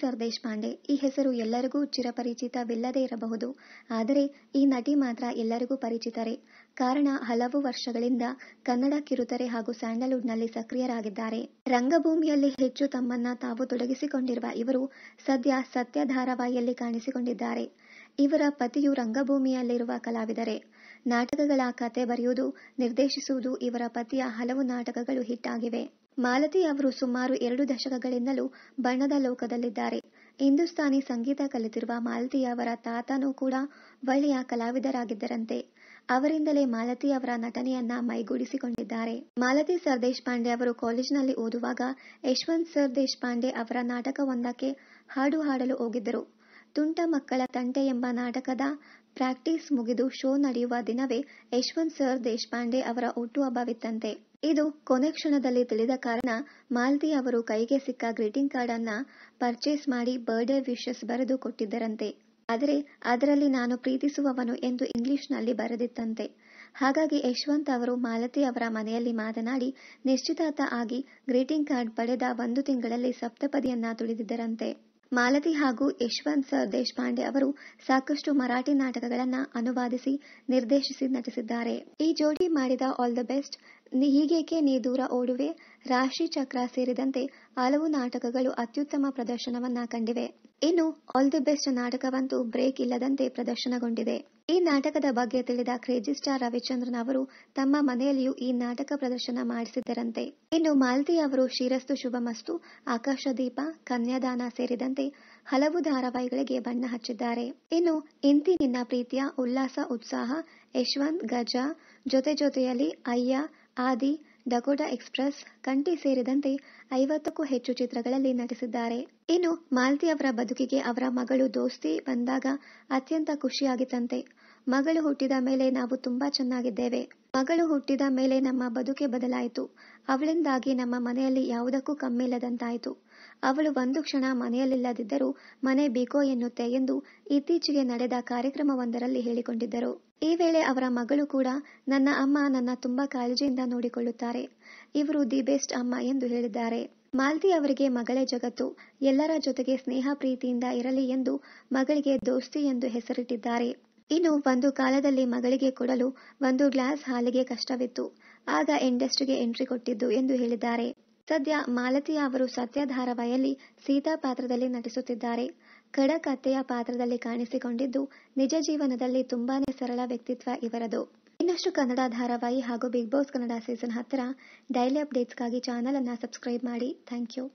sir Deshpande ಈ ಹೆಸರು ಎಲ್ಲರಿಗೂ ಚಿರಪರಿಚಿತವಿಲ್ಲದೇ ಇರಬಹುದು ಆದರೆ ಈ ನಟಿ ಮಾತ್ರ ಎಲ್ಲರಿಗೂ ಪರಿಚಿತರೇ ಕಾರಣ ಹಲವು ವರ್ಷಗಳಿಂದ ಕನ್ನಡ ಕಿರುತೆರೆ ಹಾಗೂ ಸ್ಯಾಂಡಲ್ವುಡ್ನಲ್ಲಿ ಸಕ್ರಿಯರಾಗಿದ್ದಾರೆ ರಂಗಭೂಮಿಯಲ್ಲಿ ಹೆಚ್ಚು ತಮ್ಮನ್ನ ತಾವು ತೊಡಗಿಸಿಕೊಂಡಿರುವ ಇವರು ಸದ್ಯ ಸತ್ಯ ಧಾರಾವಾಹಿಯಲ್ಲಿ ಕಾಣಿಸಿಕೊಂಡಿದ್ದಾರೆ ಇವರ ಪತಿಯು ರಂಗಭೂಮಿಯಲ್ಲಿರುವ ಕಲಾವಿದರೇ ನಾಟಕಗಳ ಕತೆ ಬರೆಯುವುದು ನಿರ್ದೇಶಿಸುವುದು ಇವರ ಪತಿಯ ಹಲವು ನಾಟಕಗಳು ಹಿಟ್ಟಾಗಿವೆ ಮಾಲತಿ ಅವರು ಸುಮಾರು ಎರಡು ದಶಕಗಳಿಂದಲೂ ಬಣ್ಣದ ಲೋಕದಲ್ಲಿದ್ದಾರೆ ಹಿಂದೂಸ್ತಾನಿ ಸಂಗೀತ ಕಲಿತಿರುವ ಮಾಲತಿ ಅವರ ತಾತನೂ ಕೂಡ ಒಳ್ಳೆಯ ಕಲಾವಿದರಾಗಿದ್ದರಂತೆ ಅವರಿಂದಲೇ ಮಾಲತಿ ಅವರ ನಟನೆಯನ್ನ ಮೈಗೂಡಿಸಿಕೊಂಡಿದ್ದಾರೆ ಮಾಲತಿ ಸರ್ ದೇಶಪಾಂಡೆ ಅವರು ಕಾಲೇಜಿನಲ್ಲಿ ಓದುವಾಗ ಯಶವಂತ್ ಸರ್ ದೇಶಪಾಂಡೆ ಅವರ ನಾಟಕವೊಂದಕ್ಕೆ ಹಾಡು ಹಾಡಲು ಹೋಗಿದ್ದರು ತುಂಟ ಮಕ್ಕಳ ತಂಟೆ ಎಂಬ ನಾಟಕದ ಪ್ರಾಕ್ಟೀಸ್ ಮುಗಿದು ಶೋ ನಡೆಯುವ ದಿನವೇ ಯಶವಂತ್ ಸರ್ ದೇಶಪಾಂಡೆ ಅವರ ಹುಟ್ಟುಹಬ್ಬವಿತ್ತಂತೆ ಇದು ಕೊನೆ ಕ್ಷಣದಲ್ಲಿ ತಿಳಿದ ಕಾರಣ ಮಾಲತಿ ಅವರು ಕೈಗೆ ಸಿಕ್ಕ ಗ್ರೀಟಿಂಗ್ ಕಾರ್ಡ್ ಅನ್ನ ಪರ್ಚೇಸ್ ಮಾಡಿ ಬರ್ಡೇ ವಿಶಸ್ ಬರೆದು ಕೊಟ್ಟಿದ್ದರಂತೆ ಆದರೆ ಅದರಲ್ಲಿ ನಾನು ಪ್ರೀತಿಸುವವನು ಎಂದು ಇಂಗ್ಲಿಷ್ನಲ್ಲಿ ಬರೆದಿತ್ತಂತೆ ಹಾಗಾಗಿ ಯಶವಂತ್ ಅವರು ಮಾಲತಿ ಅವರ ಮನೆಯಲ್ಲಿ ಮಾತನಾಡಿ ನಿಶ್ಚಿತಾರ್ಥ ಆಗಿ ಗ್ರೀಟಿಂಗ್ ಕಾರ್ಡ್ ಪಡೆದ ಒಂದು ತಿಂಗಳಲ್ಲಿ ಸಪ್ತಪದಿಯನ್ನ ತುಳಿದಿದ್ದರಂತೆ ಮಾಲತಿ ಹಾಗೂ ಯಶವಂತ್ ಸರ್ ದೇಶಪಾಂಡೆ ಅವರು ಸಾಕಷ್ಟು ಮರಾಠಿ ನಾಟಕಗಳನ್ನು ಅನುವಾದಿಸಿ ನಿರ್ದೇಶಿಸಿ ನಟಿಸಿದ್ದಾರೆ ಈ ಜೋಡಿ ಮಾಡಿದ ಆಲ್ ದ ಬೆಸ್ಟ್ ಹೀಗೇಕೆ ನೀ ದೂರ ಓಡುವೆ ರಾಶಿ ಚಕ್ರ ಸೇರಿದಂತೆ ಹಲವು ನಾಟಕಗಳು ಅತ್ಯುತ್ತಮ ಪ್ರದರ್ಶನವನ್ನ ಕಂಡಿವೆ ಇನ್ನು ಆಲ್ ದಿ ಬೆಸ್ಟ್ ನಾಟಕವಂತೂ ಬ್ರೇಕ್ ಇಲ್ಲದಂತೆ ಪ್ರದರ್ಶನಗೊಂಡಿದೆ ಈ ನಾಟಕದ ಬಗ್ಗೆ ತಿಳಿದ ಕ್ರೇಜಿ ಸ್ಟಾರ್ ರವಿಚಂದ್ರನ್ ಅವರು ತಮ್ಮ ಮನೆಯಲ್ಲಿಯೂ ಈ ನಾಟಕ ಪ್ರದರ್ಶನ ಮಾಡಿಸಿದ್ದರಂತೆ ಇನ್ನು ಮಾಲ್ತಿ ಅವರು ಶಿರಸ್ತು ಶುಭಮಸ್ತು ಆಕಾಶದೀಪ ಕನ್ಯಾದಾನ ಸೇರಿದಂತೆ ಹಲವು ಧಾರಾವಾಹಿಗಳಿಗೆ ಬಣ್ಣ ಹಚ್ಚಿದ್ದಾರೆ ಇನ್ನು ಇಂತಿ ನಿನ್ನ ಪ್ರೀತಿಯ ಉಲ್ಲಾಸ ಉತ್ಸಾಹ ಯಶವಂತ್ ಗಜ ಜೊತೆ ಜೊತೆಯಲ್ಲಿ ಅಯ್ಯ ಆದಿ ಡಕೋಟಾ ಎಕ್ಸ್ಪ್ರೆಸ್ ಕಂಠಿ ಸೇರಿದಂತೆ ಐವತ್ತಕ್ಕೂ ಹೆಚ್ಚು ಚಿತ್ರಗಳಲ್ಲಿ ನಟಿಸಿದ್ದಾರೆ ಇನ್ನು ಮಾಲ್ತಿ ಅವರ ಬದುಕಿಗೆ ಅವರ ಮಗಳು ದೋಸ್ತಿ ಬಂದಾಗ ಅತ್ಯಂತ ಖುಷಿಯಾಗಿತ್ತಂತೆ ಮಗಳು ಹುಟ್ಟಿದ ಮೇಲೆ ನಾವು ತುಂಬಾ ಚೆನ್ನಾಗಿದ್ದೇವೆ ಮಗಳು ಹುಟ್ಟಿದ ಮೇಲೆ ನಮ್ಮ ಬದುಕೆ ಬದಲಾಯಿತು ಅವಳಿಂದಾಗಿ ನಮ್ಮ ಮನೆಯಲ್ಲಿ ಯಾವುದಕ್ಕೂ ಕಮ್ಮಿಲ್ಲದಂತಾಯಿತು ಅವಳು ಒಂದು ಕ್ಷಣ ಮನೆಯಲ್ಲಿಲ್ಲದಿದ್ದರೂ ಮನೆ ಬೀಕೋ ಎನ್ನುತ್ತೆ ಎಂದು ಇತ್ತೀಚೆಗೆ ನಡೆದ ಕಾರ್ಯಕ್ರಮವೊಂದರಲ್ಲಿ ಹೇಳಿಕೊಂಡಿದ್ದರು ಈ ವೇಳೆ ಅವರ ಮಗಳು ಕೂಡ ನನ್ನ ಅಮ್ಮ ನನ್ನ ತುಂಬಾ ಕಾಳಜಿಯಿಂದ ನೋಡಿಕೊಳ್ಳುತ್ತಾರೆ ಇವರು ದಿ ಬೆಸ್ಟ್ ಅಮ್ಮ ಎಂದು ಹೇಳಿದ್ದಾರೆ ಮಾಲ್ತಿ ಅವರಿಗೆ ಮಗಳೇ ಜಗತ್ತು ಎಲ್ಲರ ಜೊತೆಗೆ ಸ್ನೇಹ ಪ್ರೀತಿಯಿಂದ ಇರಲಿ ಎಂದು ಮಗಳಿಗೆ ದೋಸ್ತಿ ಎಂದು ಹೆಸರಿಟ್ಟಿದ್ದಾರೆ ಇನ್ನು ಒಂದು ಕಾಲದಲ್ಲಿ ಮಗಳಿಗೆ ಕೊಡಲು ಒಂದು ಗ್ಲಾಸ್ ಹಾಲಿಗೆ ಕಷ್ಟವಿತ್ತು ಆಗ ಇಂಡಸ್ಟ್ರಿಗೆ ಎಂಟ್ರಿ ಕೊಟ್ಟಿದ್ದು ಎಂದು ಹೇಳಿದ್ದಾರೆ ಸದ್ಯ ಮಾಲತಿ ಅವರು ಸತ್ಯ ಧಾರಾವಾಹಿಯಲ್ಲಿ ಸೀತಾ ಪಾತ್ರದಲ್ಲಿ ನಟಿಸುತ್ತಿದ್ದಾರೆ ಖಡಕತೆಯ ಪಾತ್ರದಲ್ಲಿ ಕಾಣಿಸಿಕೊಂಡಿದ್ದು ನಿಜ ಜೀವನದಲ್ಲಿ ತುಂಬಾನೇ ಸರಳ ವ್ಯಕ್ತಿತ್ವ ಇವರದು ಇನ್ನಷ್ಟು ಕನ್ನಡ ಧಾರಾವಾಹಿ ಹಾಗೂ ಬಿಗ್ ಬಾಸ್ ಕನ್ನಡ ಸೀಸನ್ ಹತ್ತಿರ ಡೈಲಿ ಅಪ್ಡೇಟ್ಸ್ಗಾಗಿ ಚಾನಲ್ ಅನ್ನು ಸಬ್ಸ್ಕ್ರೈಬ್ ಮಾಡಿ ಥ್ಯಾಂಕ್ ಯು